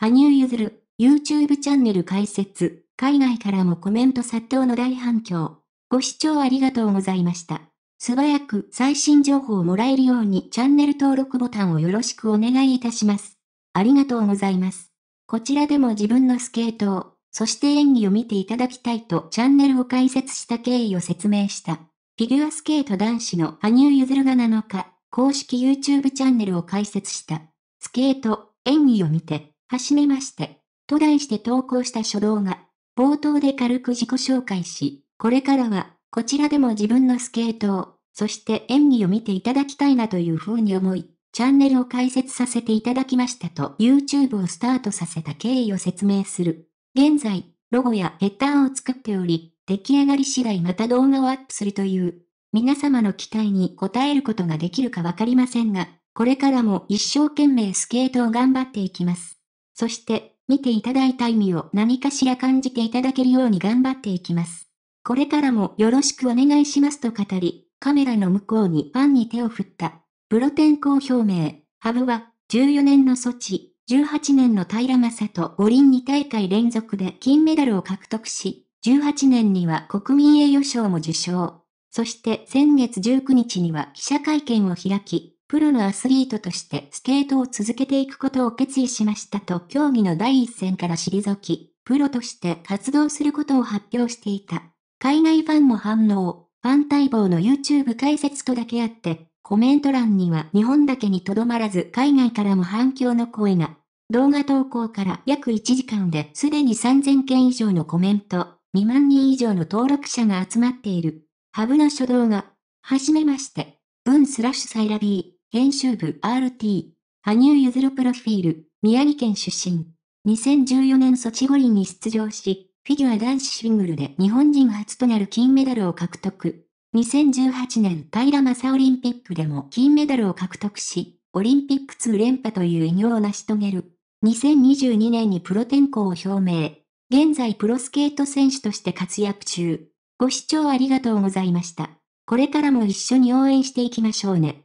羽生結弦、YouTube チャンネル開設、海外からもコメント殺到の大反響。ご視聴ありがとうございました。素早く最新情報をもらえるようにチャンネル登録ボタンをよろしくお願いいたします。ありがとうございます。こちらでも自分のスケートを、そして演技を見ていただきたいとチャンネルを開設した経緯を説明した。フィギュアスケート男子の羽生結弦が7日、公式 YouTube チャンネルを開設した。スケート、演技を見て、はじめまして、と題して投稿した書動が、冒頭で軽く自己紹介し、これからは、こちらでも自分のスケートを、そして演技を見ていただきたいなというふうに思い、チャンネルを開設させていただきましたと YouTube をスタートさせた経緯を説明する。現在、ロゴやヘッダーを作っており、出来上がり次第また動画をアップするという、皆様の期待に応えることができるかわかりませんが、これからも一生懸命スケートを頑張っていきます。そして、見ていただいた意味を何かしら感じていただけるように頑張っていきます。これからもよろしくお願いしますと語り、カメラの向こうにファンに手を振った。プロ転向表明、ハブは、14年の措置、18年の平正と五輪2大会連続で金メダルを獲得し、18年には国民栄誉賞も受賞。そして先月19日には記者会見を開き、プロのアスリートとしてスケートを続けていくことを決意しましたと競技の第一線から退き、プロとして活動することを発表していた。海外ファンも反応、ファン待望の YouTube 解説とだけあって、コメント欄には日本だけにとどまらず海外からも反響の声が。動画投稿から約1時間ですでに3000件以上のコメント、2万人以上の登録者が集まっている。ハブの書動が、はじめまして、文スラッシュサイラビー。編集部 RT、羽生結弦プロフィール、宮城県出身。2014年ソチ五輪に出場し、フィギュア男子シングルで日本人初となる金メダルを獲得。2018年平正オリンピックでも金メダルを獲得し、オリンピック2連覇という偉業を成し遂げる。2022年にプロ転向を表明。現在プロスケート選手として活躍中。ご視聴ありがとうございました。これからも一緒に応援していきましょうね。